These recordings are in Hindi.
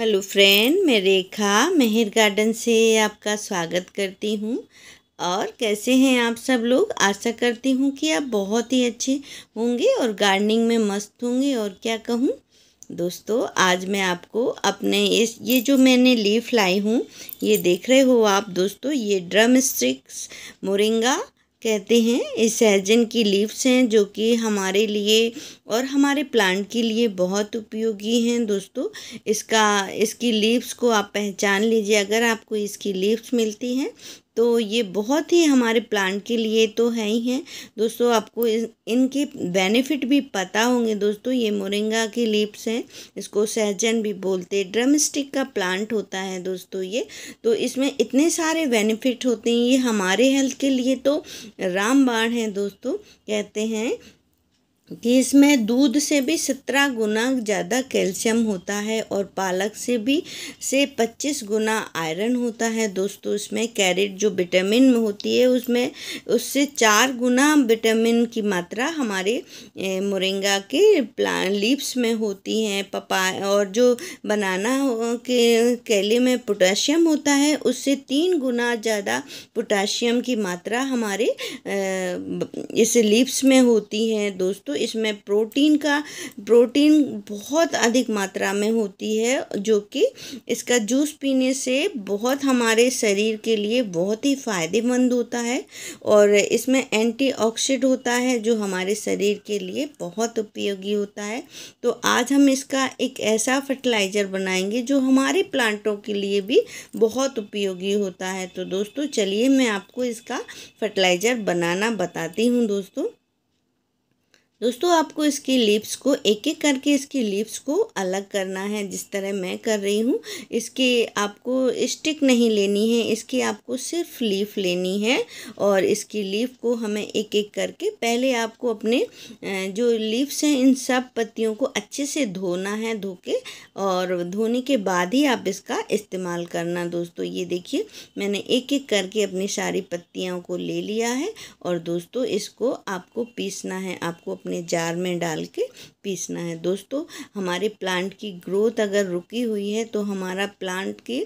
हेलो फ्रेंड मैं रेखा मेहर गार्डन से आपका स्वागत करती हूँ और कैसे हैं आप सब लोग आशा करती हूँ कि आप बहुत ही अच्छे होंगे और गार्डनिंग में मस्त होंगे और क्या कहूँ दोस्तों आज मैं आपको अपने इस ये जो मैंने लीफ लाई हूँ ये देख रहे हो आप दोस्तों ये ड्रम स्टिक्स मोरिंगा कहते हैं इस सहजन की लीव्स हैं जो कि हमारे लिए और हमारे प्लांट के लिए बहुत उपयोगी हैं दोस्तों इसका इसकी लीव्स को आप पहचान लीजिए अगर आपको इसकी लीव्स मिलती हैं तो ये बहुत ही हमारे प्लांट के लिए तो है ही हैं दोस्तों आपको इनके बेनिफिट भी पता होंगे दोस्तों ये मोरिंगा की लिप्स हैं इसको सहजन भी बोलते हैं ड्रमस्टिक का प्लांट होता है दोस्तों ये तो इसमें इतने सारे बेनिफिट होते हैं ये हमारे हेल्थ के लिए तो रामबाण है दोस्तों कहते हैं कि इसमें दूध से भी सत्रह गुना ज़्यादा कैल्शियम होता है और पालक से भी से पच्चीस गुना आयरन होता है दोस्तों इसमें कैरेट जो विटामिन होती है उसमें उससे चार गुना विटामिन की मात्रा हमारे मुरिंगा के प्लान लीव्स में होती हैं पपा और जो बनाना के केले में पोटाशियम होता है उससे तीन गुना ज़्यादा पोटाशियम की मात्रा हमारे इस लीव्स में होती है दोस्तों इसमें प्रोटीन का प्रोटीन बहुत अधिक मात्रा में होती है जो कि इसका जूस पीने से बहुत हमारे शरीर के लिए बहुत ही फ़ायदेमंद होता है और इसमें एंटीऑक्सीड होता है जो हमारे शरीर के लिए बहुत उपयोगी होता है तो आज हम इसका एक ऐसा फर्टिलाइज़र बनाएंगे जो हमारे प्लांटों के लिए भी बहुत उपयोगी होता है तो दोस्तों चलिए मैं आपको इसका फर्टिलाइज़र बनाना बताती हूँ दोस्तों दोस्तों आपको इसकी लिप्स को एक एक करके इसकी लिप्स को अलग करना है जिस तरह मैं कर रही हूँ इसके आपको स्टिक नहीं लेनी है इसकी आपको सिर्फ लीफ लेनी है और इसकी लीफ को हमें एक एक करके पहले आपको अपने जो लीव्स हैं इन सब पत्तियों को अच्छे से धोना है धो के और धोने के बाद ही आप इसका इस्तेमाल करना दोस्तों ये देखिए मैंने एक एक करके अपनी सारी पत्तियों को ले लिया है और दोस्तों इसको आपको पीसना है आपको अपने जार में डाल के पीसना है दोस्तों हमारे प्लांट की ग्रोथ अगर रुकी हुई है तो हमारा प्लांट की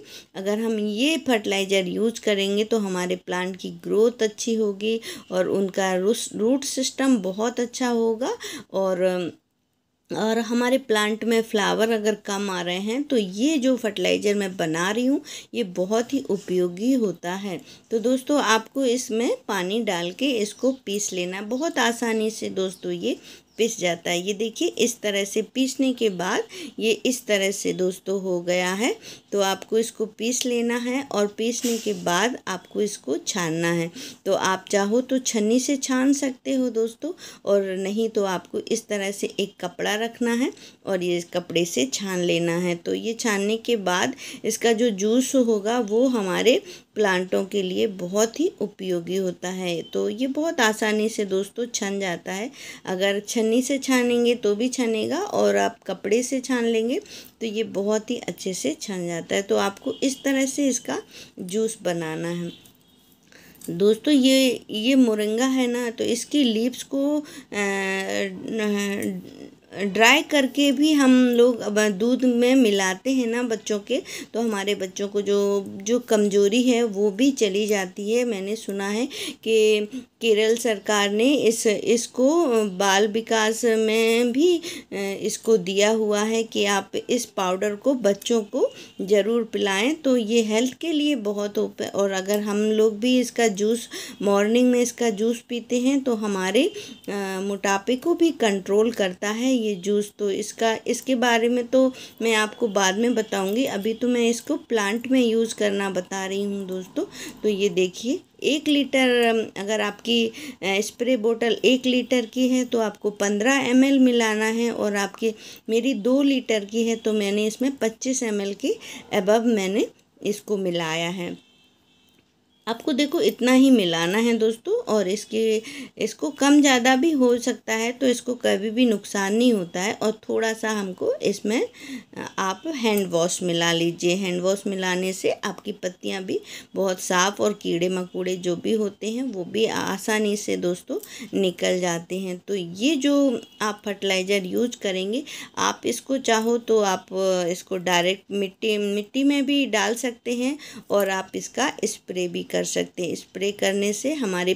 अगर हम ये फर्टिलाइज़र यूज़ करेंगे तो हमारे प्लांट की ग्रोथ अच्छी होगी और उनका रूट सिस्टम बहुत अच्छा होगा और और हमारे प्लांट में फ्लावर अगर कम आ रहे हैं तो ये जो फर्टिलाइज़र मैं बना रही हूँ ये बहुत ही उपयोगी होता है तो दोस्तों आपको इसमें पानी डाल के इसको पीस लेना बहुत आसानी से दोस्तों ये पिस जाता है ये देखिए इस तरह से पीसने के बाद ये इस तरह से दोस्तों हो गया है तो आपको इसको पीस लेना है और पीसने के बाद आपको इसको छानना है तो आप चाहो तो छन्नी से छान सकते हो दोस्तों और नहीं तो आपको इस तरह से एक कपड़ा रखना है और ये कपड़े से छान लेना है तो ये छानने के बाद इसका जो जूस होगा वो हमारे प्लांटों के लिए बहुत ही उपयोगी होता है तो ये बहुत आसानी से दोस्तों छन जाता है अगर छन्नी से छानेंगे तो भी छनेगा और आप कपड़े से छान लेंगे तो ये बहुत ही अच्छे से छन जाता है तो आपको इस तरह से इसका जूस बनाना है दोस्तों ये ये मुरंगा है ना तो इसकी लीव्स को आ, न, ड्राई करके भी हम लोग दूध में मिलाते हैं ना बच्चों के तो हमारे बच्चों को जो जो कमज़ोरी है वो भी चली जाती है मैंने सुना है कि केरल सरकार ने इस इसको बाल विकास में भी इसको दिया हुआ है कि आप इस पाउडर को बच्चों को ज़रूर पिलाएं तो ये हेल्थ के लिए बहुत उप और अगर हम लोग भी इसका जूस मॉर्निंग में इसका जूस पीते हैं तो हमारे मोटापे को भी कंट्रोल करता है ये जूस तो इसका इसके बारे में तो मैं आपको बाद में बताऊँगी अभी तो मैं इसको प्लांट में यूज़ करना बता रही हूँ दोस्तों तो ये देखिए एक लीटर अगर आपकी स्प्रे बोतल एक लीटर की है तो आपको पंद्रह एम मिलाना है और आपकी मेरी दो लीटर की है तो मैंने इसमें पच्चीस एम की एबव मैंने इसको मिलाया है आपको देखो इतना ही मिलाना है दोस्तों और इसके इसको कम ज़्यादा भी हो सकता है तो इसको कभी भी नुकसान नहीं होता है और थोड़ा सा हमको इसमें आप हैंड वॉश मिला लीजिए हैंड वॉश मिलाने से आपकी पत्तियां भी बहुत साफ़ और कीड़े मकोड़े जो भी होते हैं वो भी आसानी से दोस्तों निकल जाते हैं तो ये जो आप फर्टिलाइज़र यूज करेंगे आप इसको चाहो तो आप इसको डायरेक्ट मिट्टी मिट्टी में भी डाल सकते हैं और आप इसका इस्प्रे भी कर सकते हैं स्प्रे करने से हमारे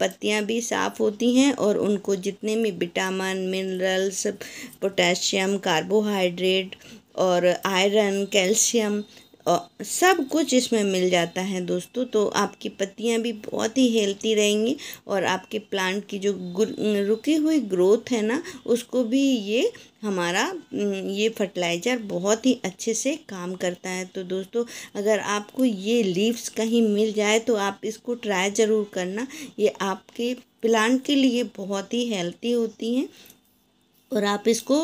पत्तियाँ भी साफ़ होती हैं और उनको जितने भी विटामिन मिनरल्स पोटेशियम कार्बोहाइड्रेट और आयरन कैल्शियम और सब कुछ इसमें मिल जाता है दोस्तों तो आपकी पत्तियाँ भी बहुत ही हेल्थी रहेंगी और आपके प्लांट की जो रुकी हुई ग्रोथ है ना उसको भी ये हमारा हम्म, ये फर्टिलाइज़र बहुत ही अच्छे से काम करता है तो दोस्तों अगर आपको ये लीव्स कहीं मिल जाए तो आप इसको ट्राई ज़रूर करना ये आपके प्लांट के लिए बहुत ही हेल्थी होती हैं और आप इसको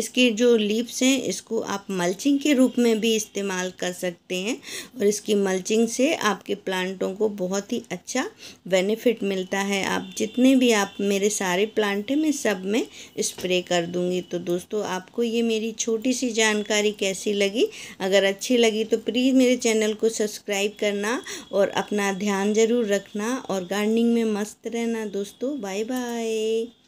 इसके जो लीव्स हैं इसको आप मल्चिंग के रूप में भी इस्तेमाल कर सकते हैं और इसकी मल्चिंग से आपके प्लांटों को बहुत ही अच्छा बेनिफिट मिलता है आप जितने भी आप मेरे सारे प्लांट हैं मैं सब में स्प्रे कर दूँगी तो दोस्तों आपको ये मेरी छोटी सी जानकारी कैसी लगी अगर अच्छी लगी तो प्लीज़ मेरे चैनल को सब्सक्राइब करना और अपना ध्यान ज़रूर रखना और गार्डनिंग में मस्त रहना दोस्तों बाय बाय